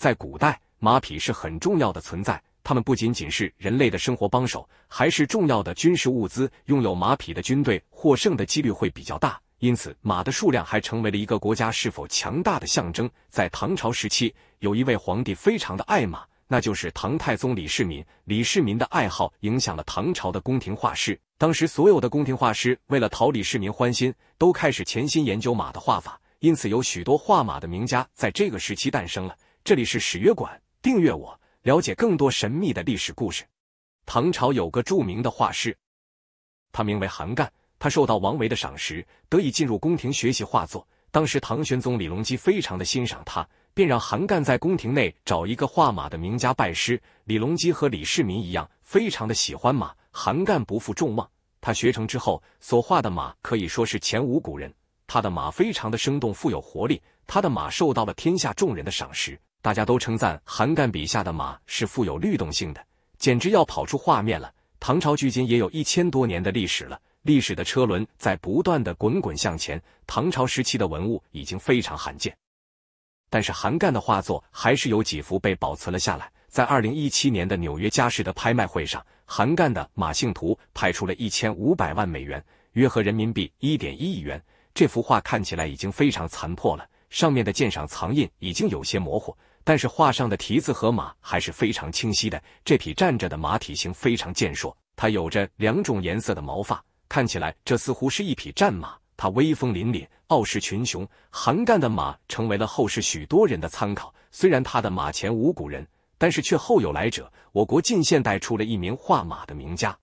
在古代，马匹是很重要的存在。他们不仅仅是人类的生活帮手，还是重要的军事物资。拥有马匹的军队获胜的几率会比较大，因此马的数量还成为了一个国家是否强大的象征。在唐朝时期，有一位皇帝非常的爱马，那就是唐太宗李世民。李世民的爱好影响了唐朝的宫廷画师。当时，所有的宫廷画师为了讨李世民欢心，都开始潜心研究马的画法。因此，有许多画马的名家在这个时期诞生了。这里是史约馆，订阅我，了解更多神秘的历史故事。唐朝有个著名的画师，他名为韩干。他受到王维的赏识，得以进入宫廷学习画作。当时唐玄宗李隆基非常的欣赏他，便让韩干在宫廷内找一个画马的名家拜师。李隆基和李世民一样，非常的喜欢马。韩干不负众望，他学成之后所画的马可以说是前无古人。他的马非常的生动，富有活力。他的马受到了天下众人的赏识。大家都称赞韩干笔下的马是富有律动性的，简直要跑出画面了。唐朝距今也有一千多年的历史了，历史的车轮在不断的滚滚向前。唐朝时期的文物已经非常罕见，但是韩干的画作还是有几幅被保存了下来。在二零一七年的纽约佳士得拍卖会上，韩干的《马行图》拍出了一千五百万美元，约合人民币一点一亿元。这幅画看起来已经非常残破了，上面的鉴赏藏印已经有些模糊。但是画上的蹄子和马还是非常清晰的。这匹站着的马体型非常健硕，它有着两种颜色的毛发，看起来这似乎是一匹战马。它威风凛凛，傲视群雄。韩干的马成为了后世许多人的参考。虽然他的马前无古人，但是却后有来者。我国近现代出了一名画马的名家，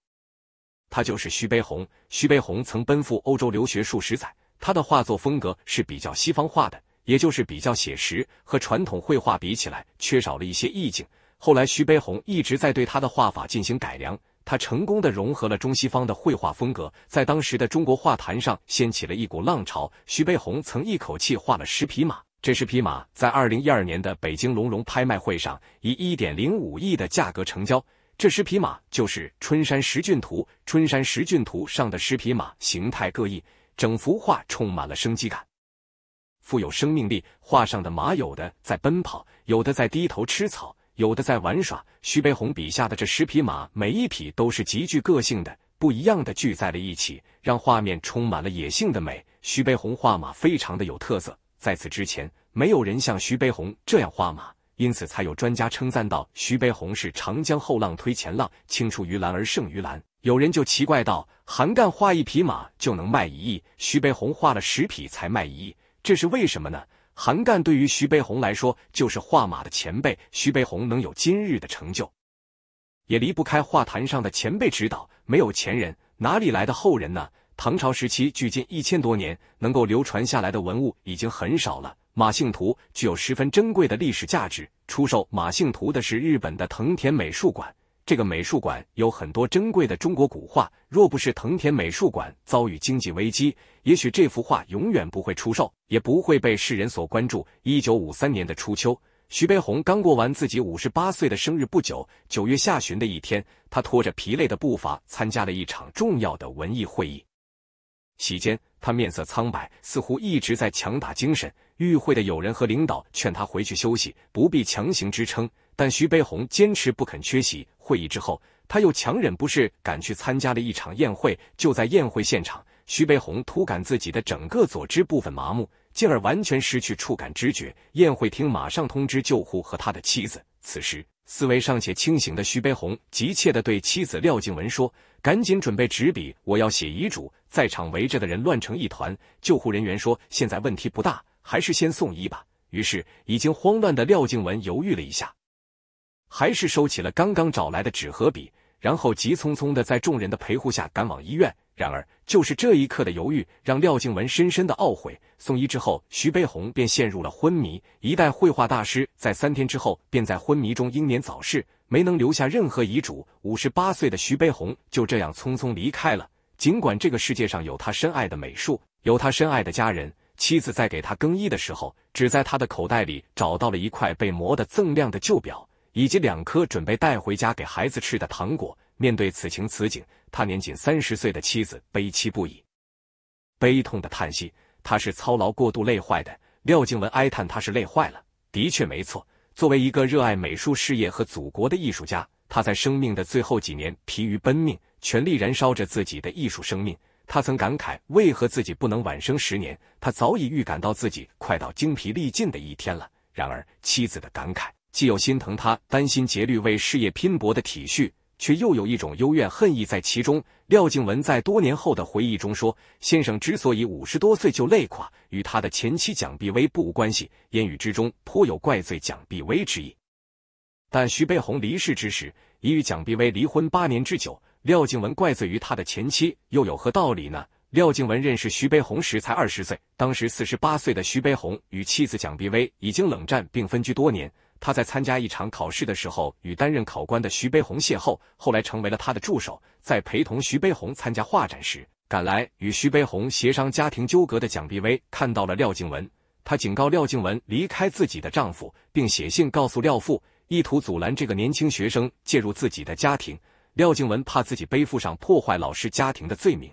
他就是徐悲鸿。徐悲鸿曾奔赴欧洲留学数十载，他的画作风格是比较西方化的。也就是比较写实，和传统绘画比起来，缺少了一些意境。后来徐悲鸿一直在对他的画法进行改良，他成功的融合了中西方的绘画风格，在当时的中国画坛上掀起了一股浪潮。徐悲鸿曾一口气画了十匹马，这十匹马在二零一二年的北京龙龙拍卖会上以一点零五亿的价格成交。这十匹马就是《春山十骏图》，《春山十骏图》上的十匹马形态各异，整幅画充满了生机感。富有生命力，画上的马有的在奔跑，有的在低头吃草，有的在玩耍。徐悲鸿笔下的这十匹马，每一匹都是极具个性的，不一样的聚在了一起，让画面充满了野性的美。徐悲鸿画马非常的有特色，在此之前，没有人像徐悲鸿这样画马，因此才有专家称赞到：徐悲鸿是长江后浪推前浪，青出于蓝而胜于蓝。有人就奇怪道：“韩干画一匹马就能卖一亿，徐悲鸿画了十匹才卖一亿。这是为什么呢？韩干对于徐悲鸿来说就是画马的前辈，徐悲鸿能有今日的成就，也离不开画坛上的前辈指导。没有前人，哪里来的后人呢？唐朝时期距今一千多年，能够流传下来的文物已经很少了。马姓图具有十分珍贵的历史价值，出售马姓图的是日本的藤田美术馆。这个美术馆有很多珍贵的中国古画，若不是藤田美术馆遭遇经济危机，也许这幅画永远不会出售，也不会被世人所关注。一九五三年的初秋，徐悲鸿刚过完自己五十八岁的生日不久，九月下旬的一天，他拖着疲累的步伐参加了一场重要的文艺会议。席间，他面色苍白，似乎一直在强打精神。与会的友人和领导劝他回去休息，不必强行支撑，但徐悲鸿坚持不肯缺席。会议之后，他又强忍不适，赶去参加了一场宴会。就在宴会现场，徐悲鸿突感自己的整个左肢部分麻木，进而完全失去触感知觉。宴会厅马上通知救护和他的妻子。此时，思维尚且清醒的徐悲鸿急切的对妻子廖静文说：“赶紧准备纸笔，我要写遗嘱。”在场围着的人乱成一团。救护人员说：“现在问题不大，还是先送医吧。”于是，已经慌乱的廖静文犹豫了一下。还是收起了刚刚找来的纸和笔，然后急匆匆的在众人的陪护下赶往医院。然而，就是这一刻的犹豫，让廖静文深深的懊悔。送医之后，徐悲鸿便陷入了昏迷。一代绘画大师在三天之后便在昏迷中英年早逝，没能留下任何遗嘱。五十八岁的徐悲鸿就这样匆匆离开了。尽管这个世界上有他深爱的美术，有他深爱的家人，妻子在给他更衣的时候，只在他的口袋里找到了一块被磨得锃亮的旧表。以及两颗准备带回家给孩子吃的糖果。面对此情此景，他年仅三十岁的妻子悲戚不已，悲痛的叹息。他是操劳过度累坏的。廖静文哀叹他是累坏了。的确没错。作为一个热爱美术事业和祖国的艺术家，他在生命的最后几年疲于奔命，全力燃烧着自己的艺术生命。他曾感慨为何自己不能晚生十年。他早已预感到自己快到精疲力尽的一天了。然而，妻子的感慨。既有心疼他、担心竭虑为事业拼搏的体恤，却又有一种幽怨恨意在其中。廖静文在多年后的回忆中说：“先生之所以五十多岁就累垮，与他的前妻蒋碧薇不无关系。”言语之中颇有怪罪蒋碧薇之意。但徐悲鸿离世之时，已与蒋碧薇离婚八年之久。廖静文怪罪于他的前妻，又有何道理呢？廖静文认识徐悲鸿时才二十岁，当时四十八岁的徐悲鸿与妻子蒋碧薇已经冷战并分居多年。他在参加一场考试的时候，与担任考官的徐悲鸿邂逅，后来成为了他的助手。在陪同徐悲鸿参加画展时，赶来与徐悲鸿协商家庭纠葛的蒋碧薇看到了廖静文，她警告廖静文离开自己的丈夫，并写信告诉廖父，意图阻拦这个年轻学生介入自己的家庭。廖静文怕自己背负上破坏老师家庭的罪名。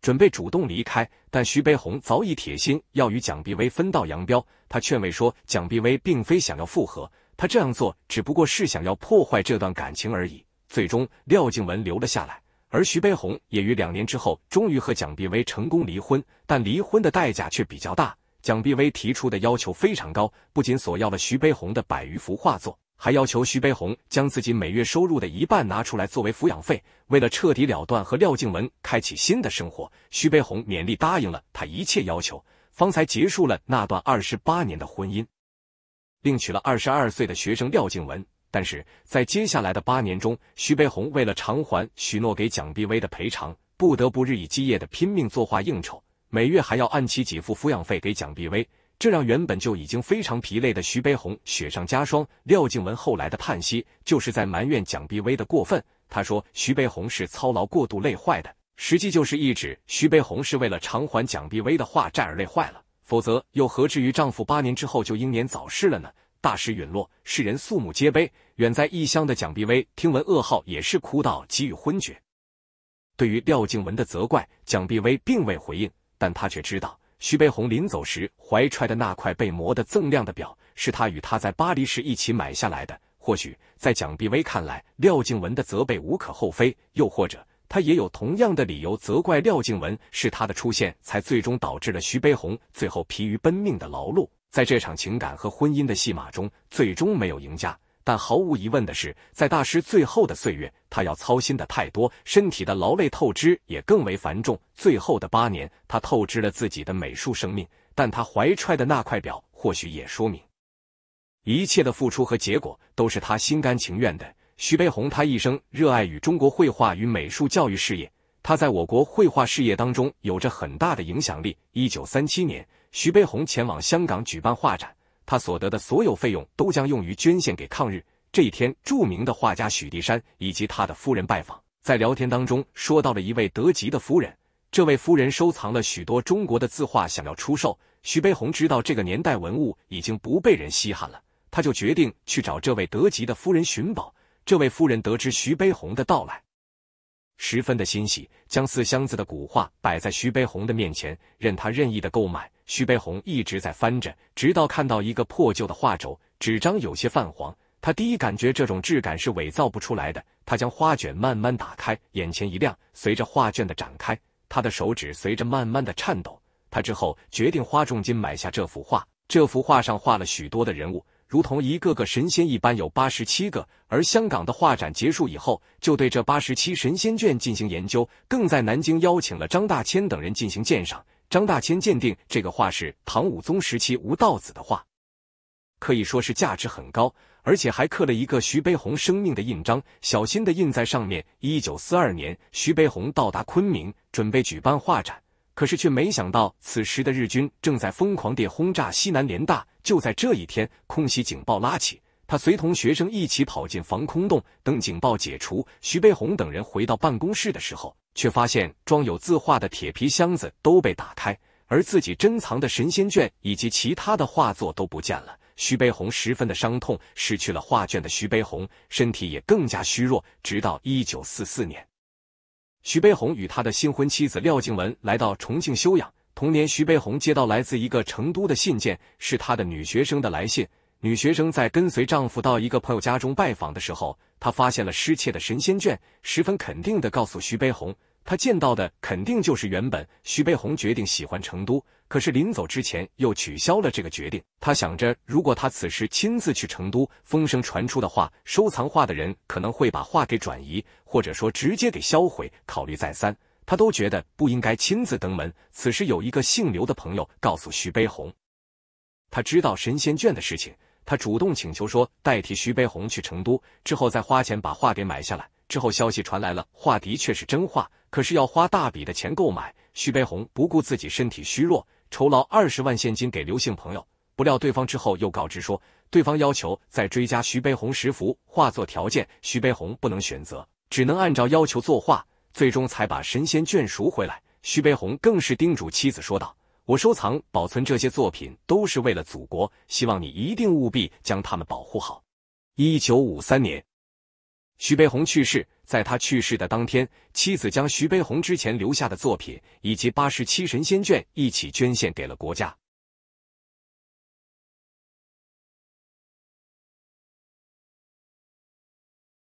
准备主动离开，但徐悲鸿早已铁心要与蒋碧薇分道扬镳。他劝慰说，蒋碧薇并非想要复合，他这样做只不过是想要破坏这段感情而已。最终，廖静文留了下来，而徐悲鸿也于两年之后终于和蒋碧薇成功离婚。但离婚的代价却比较大，蒋碧薇提出的要求非常高，不仅索要了徐悲鸿的百余幅画作。还要求徐悲鸿将自己每月收入的一半拿出来作为抚养费。为了彻底了断和廖静文开启新的生活，徐悲鸿勉力答应了他一切要求，方才结束了那段二十八年的婚姻，另娶了二十二岁的学生廖静文。但是在接下来的八年中，徐悲鸿为了偿还许诺给蒋碧薇的赔偿，不得不日以继夜的拼命作画应酬，每月还要按期给付抚养费给蒋碧薇。这让原本就已经非常疲累的徐悲鸿雪上加霜。廖静文后来的叹息，就是在埋怨蒋碧薇的过分。他说徐悲鸿是操劳过度累坏的，实际就是一指徐悲鸿是为了偿还蒋碧薇的画债而累坏了，否则又何至于丈夫八年之后就英年早逝了呢？大事陨落，世人肃穆皆悲。远在异乡的蒋碧薇听闻噩耗，也是哭到几欲昏厥。对于廖静文的责怪，蒋碧薇并未回应，但她却知道。徐悲鸿临走时怀揣的那块被磨得锃亮的表，是他与他在巴黎时一起买下来的。或许在蒋碧薇看来，廖静文的责备无可厚非；又或者，他也有同样的理由责怪廖静文，是他的出现才最终导致了徐悲鸿最后疲于奔命的劳碌。在这场情感和婚姻的戏码中，最终没有赢家。但毫无疑问的是，在大师最后的岁月，他要操心的太多，身体的劳累透支也更为繁重。最后的八年，他透支了自己的美术生命，但他怀揣的那块表，或许也说明一切的付出和结果都是他心甘情愿的。徐悲鸿他一生热爱与中国绘画与美术教育事业，他在我国绘画事业当中有着很大的影响力。一九三七年，徐悲鸿前往香港举办画展。他所得的所有费用都将用于捐献给抗日。这一天，著名的画家许地山以及他的夫人拜访，在聊天当中说到了一位德籍的夫人，这位夫人收藏了许多中国的字画，想要出售。徐悲鸿知道这个年代文物已经不被人稀罕了，他就决定去找这位德籍的夫人寻宝。这位夫人得知徐悲鸿的到来。十分的欣喜，将四箱子的古画摆在徐悲鸿的面前，任他任意的购买。徐悲鸿一直在翻着，直到看到一个破旧的画轴，纸张有些泛黄。他第一感觉，这种质感是伪造不出来的。他将画卷慢慢打开，眼前一亮。随着画卷的展开，他的手指随着慢慢的颤抖。他之后决定花重金买下这幅画。这幅画上画了许多的人物。如同一个个神仙一般，有八十七个。而香港的画展结束以后，就对这八十七神仙卷进行研究，更在南京邀请了张大千等人进行鉴赏。张大千鉴定这个画是唐武宗时期吴道子的画，可以说是价值很高，而且还刻了一个徐悲鸿生命的印章，小心的印在上面。一九四二年，徐悲鸿到达昆明，准备举办画展。可是却没想到，此时的日军正在疯狂地轰炸西南联大。就在这一天，空袭警报拉起，他随同学生一起跑进防空洞。等警报解除，徐悲鸿等人回到办公室的时候，却发现装有字画的铁皮箱子都被打开，而自己珍藏的《神仙卷》以及其他的画作都不见了。徐悲鸿十分的伤痛，失去了画卷的徐悲鸿身体也更加虚弱。直到一九四四年。徐悲鸿与他的新婚妻子廖静文来到重庆休养。同年，徐悲鸿接到来自一个成都的信件，是他的女学生的来信。女学生在跟随丈夫到一个朋友家中拜访的时候，她发现了失窃的《神仙卷》，十分肯定的告诉徐悲鸿。他见到的肯定就是原本徐悲鸿决定喜欢成都，可是临走之前又取消了这个决定。他想着，如果他此时亲自去成都，风声传出的话，收藏画的人可能会把画给转移，或者说直接给销毁。考虑再三，他都觉得不应该亲自登门。此时有一个姓刘的朋友告诉徐悲鸿，他知道《神仙卷》的事情，他主动请求说代替徐悲鸿去成都，之后再花钱把画给买下来。之后消息传来了，画的确是真画。可是要花大笔的钱购买，徐悲鸿不顾自己身体虚弱，酬劳二十万现金给刘姓朋友。不料对方之后又告知说，对方要求再追加徐悲鸿十幅画作条件，徐悲鸿不能选择，只能按照要求作画，最终才把神仙眷属回来。徐悲鸿更是叮嘱妻子说道：“我收藏保存这些作品，都是为了祖国，希望你一定务必将它们保护好。”一九五三年。徐悲鸿去世，在他去世的当天，妻子将徐悲鸿之前留下的作品以及《八十七神仙卷》一起捐献给了国家。